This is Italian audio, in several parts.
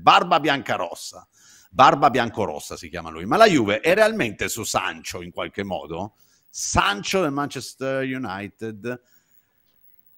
Barba Bianca Rossa. Barba biancorossa si chiama lui. Ma la Juve è realmente su Sancho in qualche modo? Sancho del Manchester United.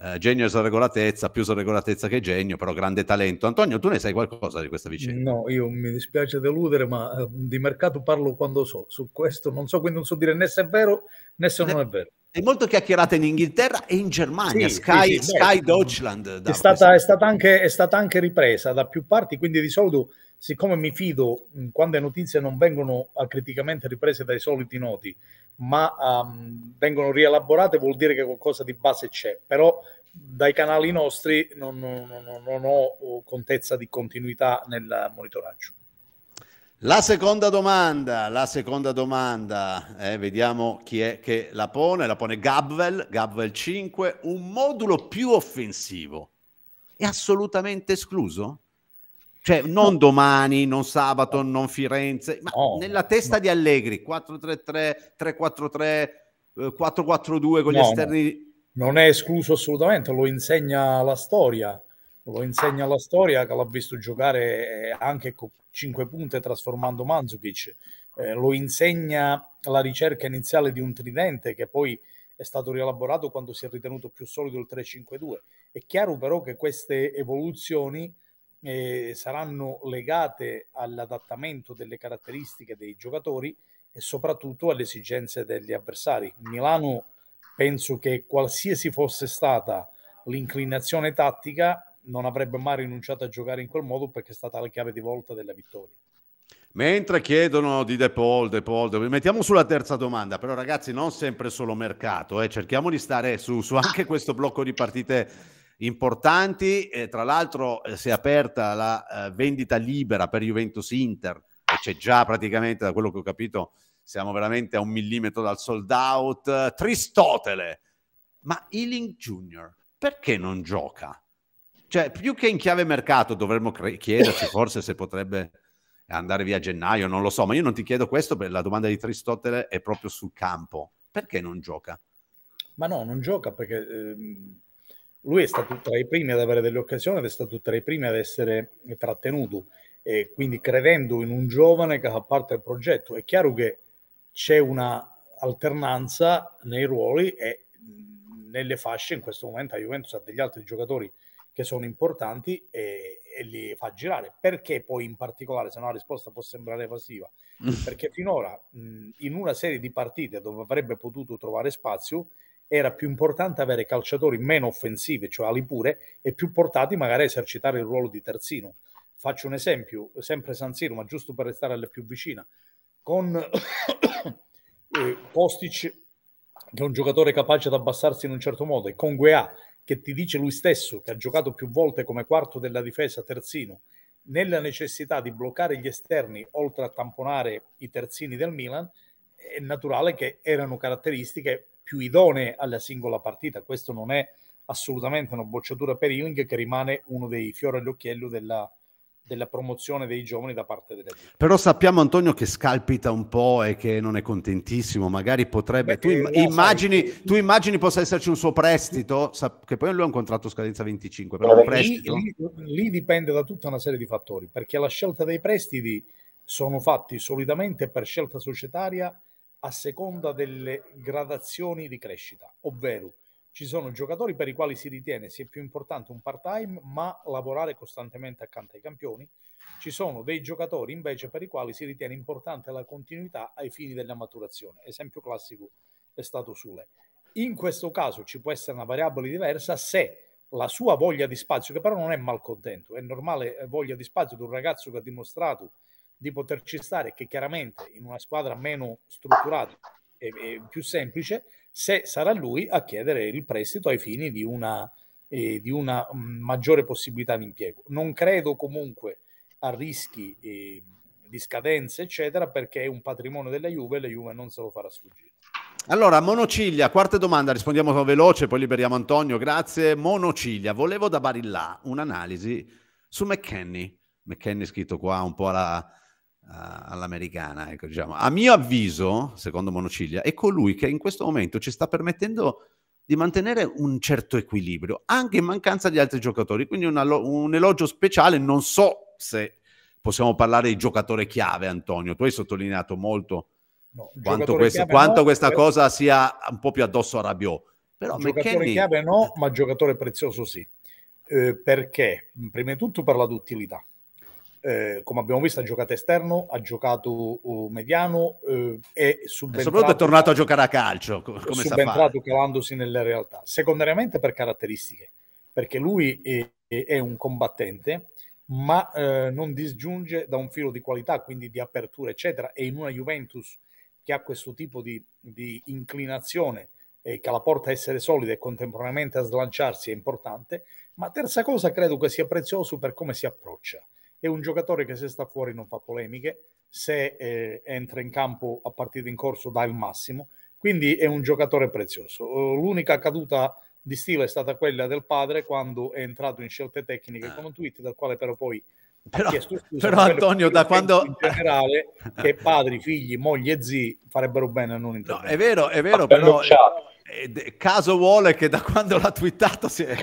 Eh, genio sulla sorregolatezza, più sorregolatezza che genio, però grande talento. Antonio, tu ne sai qualcosa di questa vicenda? No, io mi dispiace deludere, ma eh, di mercato parlo quando so. Su questo non so, quindi non so dire né se è vero né se non è vero. È molto chiacchierata in Inghilterra e in Germania, sì, Sky, sì, sì, Sky Deutschland. È stata, è, stata anche, è stata, anche, ripresa da più parti, quindi di solito, siccome mi fido quando le notizie non vengono ah, criticamente riprese dai soliti noti, ma um, vengono rielaborate, vuol dire che qualcosa di base c'è, però dai canali nostri non, non, non, non ho oh, contezza di continuità nel monitoraggio. La seconda domanda, la seconda domanda, eh, vediamo chi è che la pone, la pone Gabvel, Gabvel 5, un modulo più offensivo è assolutamente escluso? Cioè non no. domani, non sabato, non Firenze, ma no, nella testa no. di Allegri, 4-3-3, 3-4-3, 4-4-2 con gli esterni... Non è escluso assolutamente, lo insegna la storia lo insegna la storia che l'ha visto giocare eh, anche con 5 punte trasformando Manzukic, eh, lo insegna la ricerca iniziale di un tridente che poi è stato rielaborato quando si è ritenuto più solido il 3-5-2. È chiaro però che queste evoluzioni eh, saranno legate all'adattamento delle caratteristiche dei giocatori e soprattutto alle esigenze degli avversari. Milano penso che qualsiasi fosse stata l'inclinazione tattica non avrebbe mai rinunciato a giocare in quel modo perché è stata la chiave di volta della vittoria. Mentre chiedono di De Paul, De Paul, De Paul, mettiamo sulla terza domanda, però ragazzi non sempre solo mercato, eh. cerchiamo di stare su, su anche questo blocco di partite importanti, e tra l'altro eh, si è aperta la eh, vendita libera per Juventus Inter, e c'è già praticamente, da quello che ho capito, siamo veramente a un millimetro dal sold out, Tristotele, ma Ealing Junior perché non gioca? Cioè, più che in chiave mercato dovremmo cre- chiederci forse se potrebbe andare via a gennaio, non lo so, ma io non ti chiedo questo perché la domanda di Tristotele è proprio sul campo. Perché non gioca? Ma no, non gioca perché ehm, lui è stato tra i primi ad avere delle occasioni ed è stato tra i primi ad essere trattenuto. E quindi credendo in un giovane che fa parte del progetto, è chiaro che c'è una alternanza nei ruoli e mhmm, nelle fasce in questo momento la Juventus ha degli altri giocatori che sono importanti e, e, li fa girare. Perché poi in particolare, se no la risposta può sembrare evasiva, mm. perché finora mh, in una serie di partite dove avrebbe potuto trovare spazio era più importante avere calciatori meno offensivi, cioè ali pure, e più portati magari a esercitare il ruolo di terzino. Faccio un esempio, sempre San Siro, ma giusto per restare alle più vicina, con eh, Postic, che è un giocatore capace di abbassarsi in un certo modo, e con Guea, che ti dice lui stesso, che ha giocato più volte come quarto della difesa terzino, nella necessità di bloccare gli esterni oltre a tamponare i terzini del Milan, è naturale che erano caratteristiche più idonee alla singola partita. Questo non è assolutamente una bocciatura per Ealing che rimane uno dei fiori all'occhiello della, della promozione dei giovani da parte delle aziende. Però sappiamo Antonio che scalpita un po' e che non è contentissimo, magari potrebbe... Beh, tu, imm eh, no, immagini, sai... tu, immagini, possa esserci un suo prestito, che poi lui ha un contratto scadenza 25, però no, lì, lì, lì, dipende da tutta una serie di fattori, perché la scelta dei prestiti sono fatti solitamente per scelta societaria a seconda delle gradazioni di crescita, ovvero ci sono giocatori per i quali si ritiene sia più importante un part-time, ma lavorare costantemente accanto ai campioni. Ci sono dei giocatori invece per i quali si ritiene importante la continuità ai fini della maturazione. Esempio classico è stato Sule. In questo caso ci può essere una variabile diversa se la sua voglia di spazio, che però non è malcontento, è normale eh, voglia di spazio di un ragazzo che ha dimostrato di poterci stare, che chiaramente in una squadra meno strutturata e più semplice se sarà lui a chiedere il prestito ai fini di una, eh, di una mm, maggiore possibilità di impiego. Non credo comunque a rischi eh, di scadenze, eccetera, perché è un patrimonio della Juve e la Juve non se lo farà sfuggire. Allora, Monociglia, quarta domanda, rispondiamo veloce, poi liberiamo Antonio, grazie. Monociglia, volevo da Barilla un'analisi su McKenny. McKenny scritto qua un po' alla, all'americana, ecco, diciamo. a mio avviso, secondo Monociglia, è colui che in questo momento ci sta permettendo di mantenere un certo equilibrio, anche in mancanza di altri giocatori. Quindi una, un elogio speciale, non so se possiamo parlare di giocatore chiave, Antonio, tu hai sottolineato molto no, quanto, questo, quanto no, questa però... Eh. cosa sia un po' più addosso a Rabiot. Però giocatore McKinney... chiave no, ma giocatore prezioso sì. Eh, perché? Prima di tutto per la duttilità eh, come abbiamo visto, ha giocato esterno, ha giocato uh, mediano eh, e subentrato. E soprattutto è tornato a giocare a calcio, come subentrato calandosi nelle realtà. Secondariamente per caratteristiche, perché lui è, è un combattente, ma eh, non disgiunge da un filo di qualità, quindi di apertura, eccetera. E in una Juventus che ha questo tipo di, di inclinazione eh, che la porta a essere solida e contemporaneamente a slanciarsi è importante. Ma terza cosa, credo che sia prezioso per come si approccia è un giocatore che se sta fuori non fa polemiche, se eh, entra in campo a partita in corso dà il massimo, quindi è un giocatore prezioso. Eh, l'unica caduta di stile è stata quella del padre quando è entrato in scelte tecniche con un tweet dal quale però poi però, però Antonio da quando in generale che padri, figli, moglie e zii farebbero bene a non intervenire. No, è vero, è vero, Ma però caso vuole che da quando l'ha twittato si è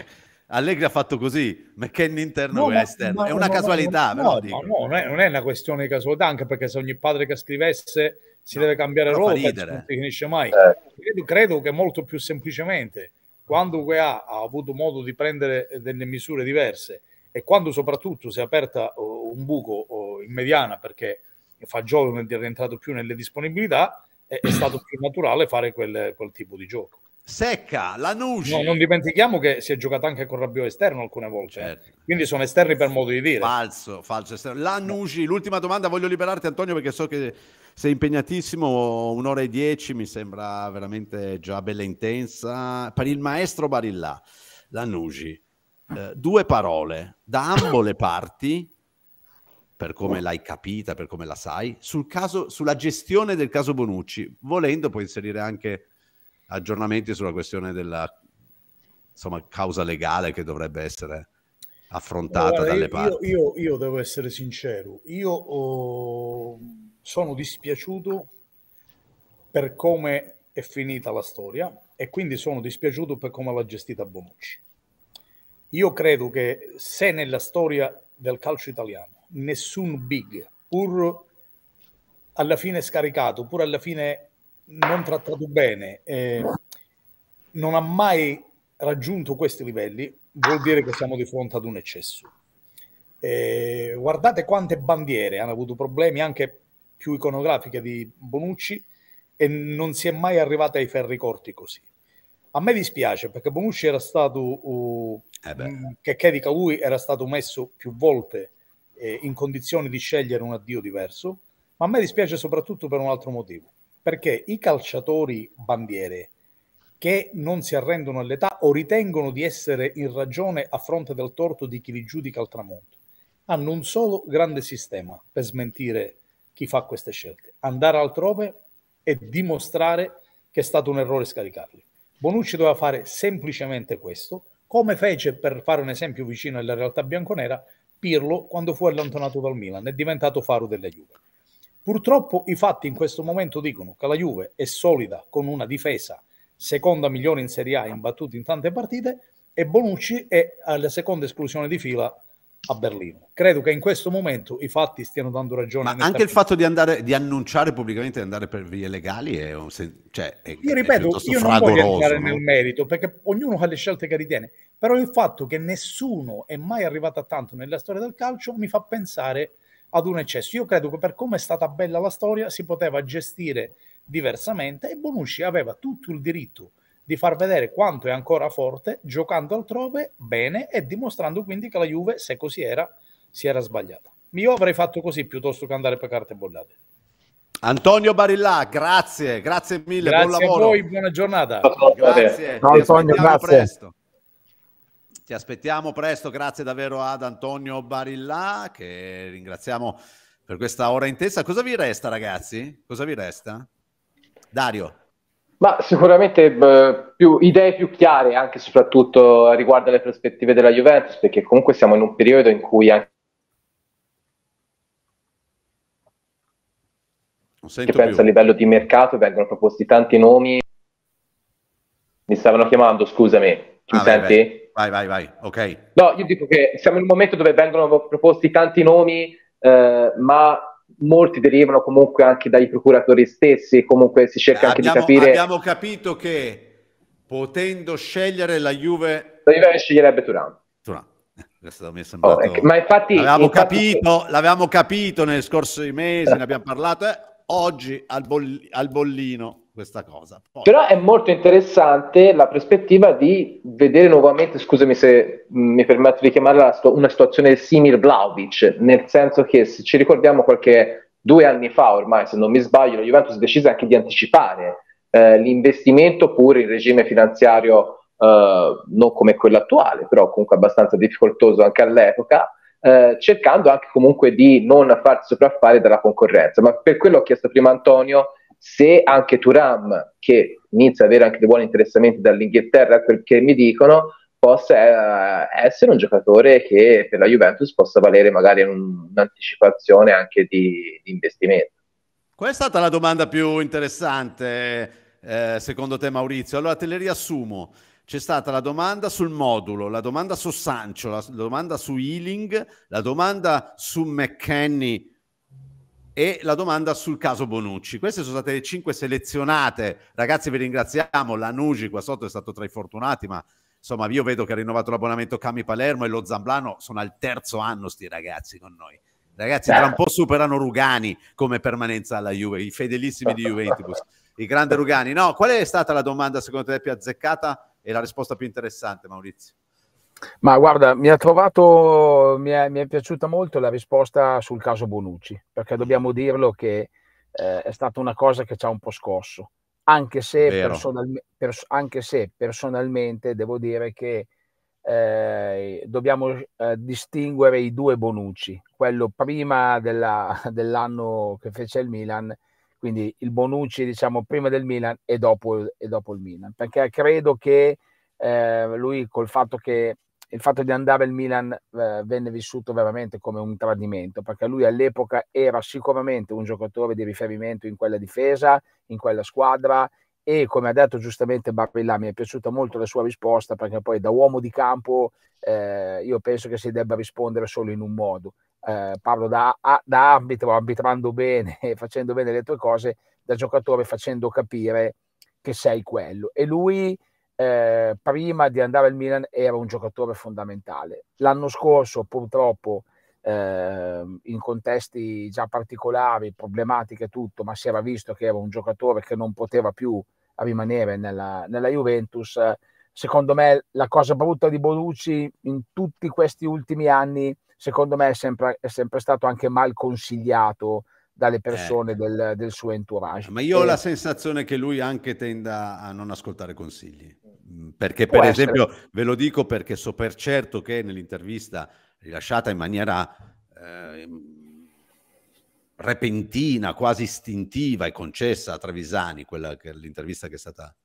Allegri ha fatto così, McKenny interno no, western, ma, è una no, casualità. No, no, non è, non, è, una questione di casualità, anche perché se ogni padre che scrivesse si deve cambiare roba, non si finisce mai. Eh. Credo, credo, che molto più semplicemente, quando UEA ha avuto modo di prendere delle misure diverse e quando soprattutto si è aperta oh, un buco oh, in mediana perché Fagiolo non è rientrato più nelle disponibilità, è, è stato più naturale fare quel, quel tipo di gioco. Secca, Lanusci. No, non dimentichiamo che si è giocato anche con Rabbio esterno alcune volte. Eh. Certo. Quindi sono esterni per modo di dire. Falso, falso esterno. Lanusci, no. l'ultima domanda, voglio liberarti Antonio perché so che sei impegnatissimo, un'ora e dieci mi sembra veramente già bella intensa. Per il maestro Barilla, Lanusci, eh, due parole da ambo le parti, per come l'hai capita, per come la sai, sul caso, sulla gestione del caso Bonucci, volendo poi inserire anche aggiornamenti sulla questione della insomma, causa legale che dovrebbe essere affrontata allora, dalle io, parti. Io, io, devo essere sincero, io oh, sono dispiaciuto per come è finita la storia e quindi sono dispiaciuto per come l'ha gestita Bonucci. Io credo che se nella storia del calcio italiano nessun big, pur alla fine scaricato, pur alla fine non trattato bene, eh, non ha mai raggiunto questi livelli, vuol dire che siamo di fronte ad un eccesso. Eh, guardate quante bandiere hanno avuto problemi anche più iconografiche di Bonucci e non si è mai arrivata ai ferri corti così. A me dispiace perché Bonucci era stato, uh, eh mm, che, che lui, era stato messo più volte eh, in condizioni di scegliere un addio diverso, ma a me dispiace soprattutto per un altro motivo perché i calciatori bandiere che non si arrendono all'età o ritengono di essere in ragione a fronte del torto di chi li giudica al tramonto, hanno un solo grande sistema per smentire chi fa queste scelte, andare altrove e dimostrare che è stato un errore scaricarli. Bonucci doveva fare semplicemente questo, come fece, per fare un esempio vicino alla realtà bianconera, Pirlo quando fu allontanato dal Milan, è diventato faro della Juve. Purtroppo i fatti in questo momento dicono che la Juve è solida con una difesa seconda migliore in Serie A imbattuta in tante partite e Bonucci è alla seconda esclusione di fila a Berlino. Credo che in questo momento i fatti stiano dando ragione. Ma anche il fatto di, andare, di annunciare pubblicamente di andare per vie legali è, un, cioè, è Io ripeto, è io non voglio entrare no? nel merito perché ognuno ha le scelte che ritiene, però il fatto che nessuno è mai arrivato a tanto nella storia del calcio mi fa pensare ad un eccesso. Io credo che per come è stata bella la storia si poteva gestire diversamente e Bonucci aveva tutto il diritto di far vedere quanto è ancora forte giocando altrove bene e dimostrando quindi che la Juve, se così era, si era sbagliata. Io avrei fatto così piuttosto che andare per carte bollate. Antonio Barilla, grazie, grazie mille, grazie buon lavoro. a voi, buona giornata. Grazie, no, Antonio, grazie. presto. Ti aspettiamo presto, grazie davvero ad Antonio Barilla che ringraziamo per questa ora intensa. Cosa vi resta ragazzi? Cosa vi resta? Dario. Ma sicuramente beh, più, idee più chiare anche soprattutto riguardo alle prospettive della Juventus, perché comunque siamo in un periodo in cui anche che penso più. a livello di mercato vengono proposti tanti nomi. Mi stavano chiamando, scusami, ci ah, senti? Beh, beh. Vai, vai, vai, ok. No, io dico che siamo in un momento dove vengono proposti tanti nomi, eh, ma molti derivano comunque anche dai procuratori stessi, comunque si cerca anche abbiamo, di capire... Abbiamo capito che potendo scegliere la Juve... La Juve sceglierebbe Turan. Turan. Eh, oh, sembrato... Oh, ma infatti l'avevamo, infatti... Capito, l'avevamo capito nei scorsi mesi, ne abbiamo parlato, eh? oggi al, boll- al bollino questa cosa. Poi... Però è molto interessante la prospettiva di vedere nuovamente, scusami se mm, mi permetto di chiamarla una situazione simile a Vlaovic, nel senso che se ci ricordiamo qualche due anni fa ormai, se non mi sbaglio, la Juventus decise anche di anticipare eh, l'investimento pur in regime finanziario eh, non come quello attuale, però comunque abbastanza difficoltoso anche all'epoca, eh, cercando anche comunque di non farsi sopraffare dalla concorrenza. Ma per quello ho chiesto prima a Antonio se anche Turam, che inizia ad avere anche dei buoni interessamenti dall'Inghilterra, quel che mi dicono, possa eh, essere un giocatore che per la Juventus possa valere magari un'anticipazione anche di, di investimento. Qual è stata la domanda più interessante eh, secondo te Maurizio? Allora te le riassumo. C'è stata la domanda sul modulo, la domanda su Sancho, la, la domanda su Ealing, la domanda su McKenny e la domanda sul caso Bonucci. Queste sono state le cinque selezionate. Ragazzi, vi ringraziamo. La Lanugi qua sotto è stato tra i fortunati, ma insomma, io vedo che ha rinnovato l'abbonamento Cami Palermo e lo Zamblano sono al terzo anno sti ragazzi con noi. Ragazzi, tra un po' superano Rugani come permanenza alla Juve, i fedelissimi di Juventus, i grandi Rugani. No, qual è stata la domanda secondo te più azzeccata e la risposta più interessante, Maurizio? Ma guarda, mi ha trovato, mi è, mi è, piaciuta molto la risposta sul caso Bonucci, perché mm. dobbiamo dirlo che eh, è stata una cosa che ci ha un po' scosso, anche se, personal, pers- anche se personalmente devo dire che eh, dobbiamo eh, distinguere i due Bonucci, quello prima della, dell'anno che fece il Milan, quindi il Bonucci diciamo prima del Milan e dopo, e dopo il Milan, perché credo che eh, lui col fatto che il fatto di andare al Milan eh, venne vissuto veramente come un tradimento, perché lui all'epoca era sicuramente un giocatore di riferimento in quella difesa, in quella squadra e come ha detto giustamente Barilla, mi è piaciuta molto la sua risposta perché poi da uomo di campo eh, io penso che si debba rispondere solo in un modo. Eh, parlo da, a, da arbitro, arbitrando bene e facendo bene le tue cose, da giocatore facendo capire che sei quello. E lui eh, prima di andare al Milan era un giocatore fondamentale. L'anno scorso purtroppo eh, in contesti già particolari, problematiche tutto, ma si era visto che era un giocatore che non poteva più rimanere nella, nella Juventus. Secondo me la cosa brutta di Bonucci in tutti questi ultimi anni, secondo me è sempre, è sempre stato anche mal consigliato dalle eh. persone eh. del, del, suo entourage. Ma io ho la sensazione che lui anche tenda a non ascoltare consigli, mm, perché Può per essere. esempio, ve lo dico perché so per certo che nell'intervista rilasciata in maniera eh, repentina, quasi istintiva e concessa a Travisani, quella che l'intervista che è stata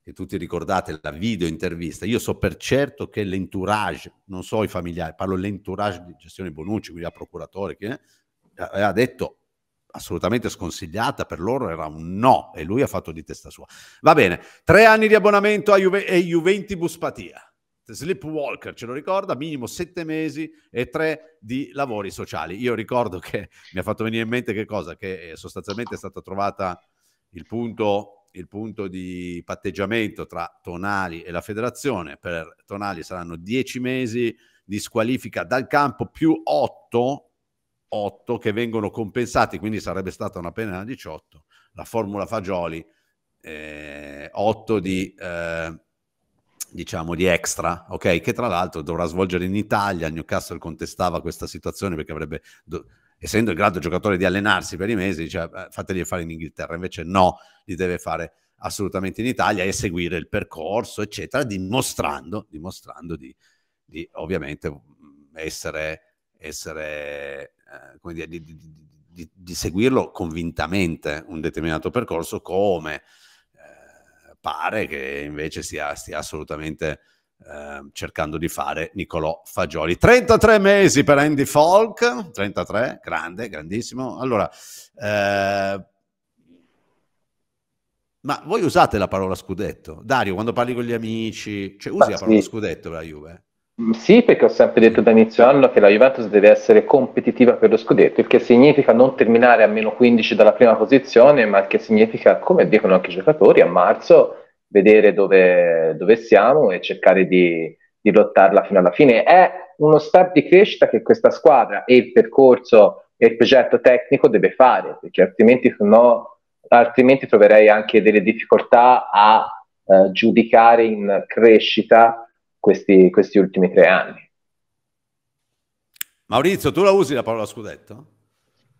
che tutti ricordate la video intervista, io so per certo che l'entourage, non so i familiari, parlo dell'entourage di gestione Bonucci, quindi a procuratore, che eh, ha detto assolutamente sconsigliata per loro era un no e lui ha fatto di testa sua. Va bene, tre anni di abbonamento a Juve- e Juventibus Patia. Sleepwalker ce lo ricorda, minimo sette mesi e tre di lavori sociali. Io ricordo che mi ha fatto venire in mente che cosa? Che eh, sostanzialmente è stato trovato il punto, il punto di patteggiamento tra Tonali e la federazione. Per Tonali saranno dieci mesi di squalifica dal campo più otto 8 che vengono compensati, quindi sarebbe stata una pena 18. La formula Fagioli, eh, 8 di, eh, diciamo di extra, ok? Che tra l'altro dovrà svolgere in Italia. Newcastle contestava questa situazione perché avrebbe, do- essendo il grado giocatore di allenarsi per i mesi, diceva eh, fategli fare in Inghilterra. Invece no, li deve fare assolutamente in Italia e seguire il percorso, eccetera, dimostrando, dimostrando di, di ovviamente essere, essere eh, come dire, di, di, di, di, seguirlo convintamente un determinato percorso come eh, pare che invece stia, stia assolutamente eh, cercando di fare Niccolò Fagioli. 33 mesi per Andy Falk, 33, grande, grandissimo. Allora, eh, ma voi usate la parola scudetto? Dario, quando parli con gli amici, cioè usi ma la parola sì. scudetto per la Juve? Sì, perché ho sempre detto da inizio anno che la Juventus deve essere competitiva per lo scudetto, il che significa non terminare a meno 15 dalla prima posizione, ma il che significa, come dicono anche i giocatori, a marzo vedere dove, dove siamo e cercare di, di, lottarla fino alla fine. È uno step di crescita che questa squadra e il percorso e il progetto tecnico deve fare, perché altrimenti, no, altrimenti troverei anche delle difficoltà a eh, giudicare in crescita questi, questi ultimi tre anni. Maurizio, tu la usi la parola scudetto?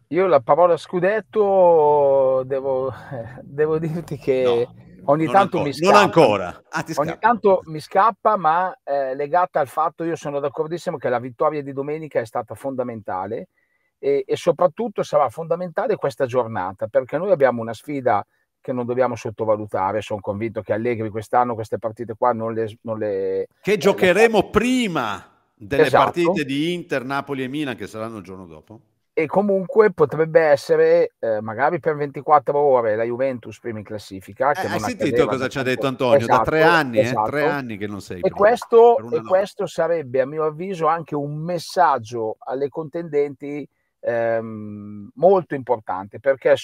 Io la parola scudetto devo, devo dirti che no, ogni tanto ancora, mi scappa. Non ancora. Ah, ogni tanto mi scappa, ma eh, legata al fatto, io sono d'accordissimo che la vittoria di domenica è stata fondamentale e, e soprattutto sarà fondamentale questa giornata perché noi abbiamo una sfida che non dobbiamo sottovalutare. Sono convinto che Allegri quest'anno queste partite qua non le... Non le che eh, giocheremo le... prima delle esatto. partite di Inter, Napoli e Milan che saranno il giorno dopo. E comunque potrebbe essere eh, magari per 24 ore la Juventus prima in classifica. Eh, hai sentito cosa ci ha detto Antonio? Esatto, da tre esatto, anni, esatto. eh, tre esatto. anni che non sei. E, questo, e questo, sarebbe a mio avviso anche un messaggio alle contendenti ehm, molto importante perché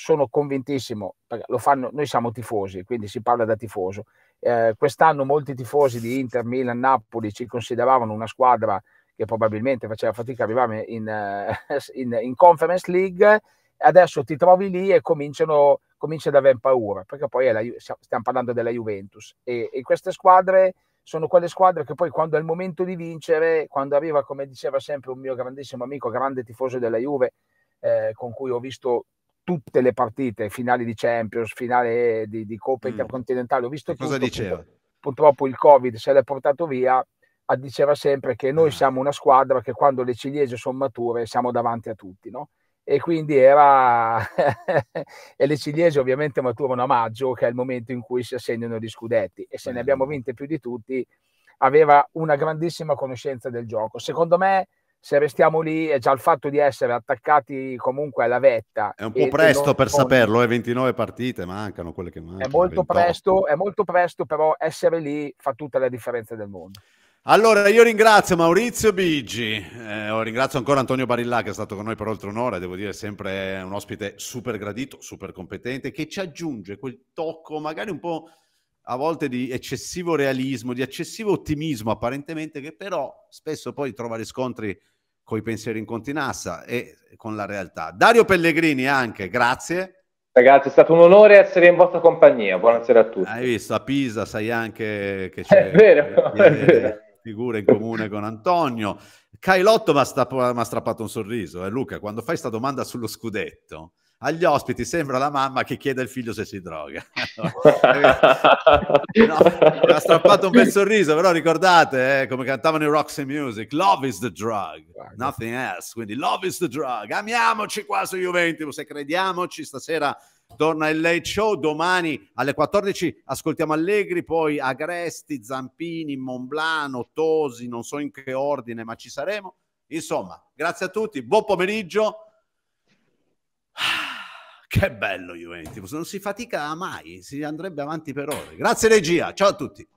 sono convintissimo, perché lo fanno, noi siamo tifosi, quindi si parla da tifoso. Eh, quest'anno molti tifosi di Inter, Milan, Napoli ci consideravano una squadra che probabilmente faceva fatica ad arrivare in, eh, in, in, Conference League, adesso ti trovi lì e cominciano, cominci ad avere paura, perché poi la, stiamo parlando della Juventus e, e queste squadre sono quelle squadre che poi quando è il momento di vincere, quando arriva, come diceva sempre un mio grandissimo amico, grande tifoso della Juve, eh, con cui ho visto tutte le partite, finali di Champions, finale di, di Coppa mm. Intercontinentale, ho visto che Cosa tutto, diceva? Purtroppo, purtroppo il Covid se l'è portato via, ah, diceva sempre che noi ah. siamo una squadra che quando le ciliegie sono mature siamo davanti a tutti, no? E quindi era... e le ciliegie ovviamente maturano a maggio, che è il momento in cui si assegnano gli scudetti. E se ne eh. abbiamo vinte più di tutti, aveva una grandissima conoscenza del gioco. Secondo me se restiamo lì è già il fatto di essere attaccati comunque alla vetta. È un po' presto per saperlo, eh, 29 partite mancano quelle che mancano. È molto, presto, è molto presto, però essere lì fa tutta la differenza del mondo. Allora, io ringrazio Maurizio Bigi, eh, oh, ringrazio ancora Antonio Barillà che è stato con noi per oltre un'ora, devo dire sempre un ospite super gradito, super competente, che ci aggiunge quel tocco magari un po' a volte di eccessivo realismo, di eccessivo ottimismo apparentemente, che però spesso poi trova riscontri con i pensieri in continassa e con la realtà. Dario Pellegrini anche, grazie. Ragazzi, è stato un onore essere in vostra compagnia. Buonasera a tutti. Hai visto, a Pisa sai anche che c'è... È eh, è vero. Figure in comune con Antonio. Cailotto mi ha strappato un sorriso. Eh, Luca, quando fai questa domanda sullo scudetto, agli ospiti sembra la mamma che chiede al figlio se si droga. no, mi ha strappato un bel sorriso, però ricordate eh, come cantavano i Roxy Music, Love is the drug, nothing else, quindi Love is the drug, amiamoci qua su Juventus e crediamoci stasera torna il Late Show domani alle 14 ascoltiamo Allegri poi Agresti, Zampini, Monblano Tosi, non so in che ordine ma ci saremo, insomma grazie a tutti, buon pomeriggio che bello Juventus, non si fatica mai, si andrebbe avanti per ore. Grazie regia, ciao a tutti.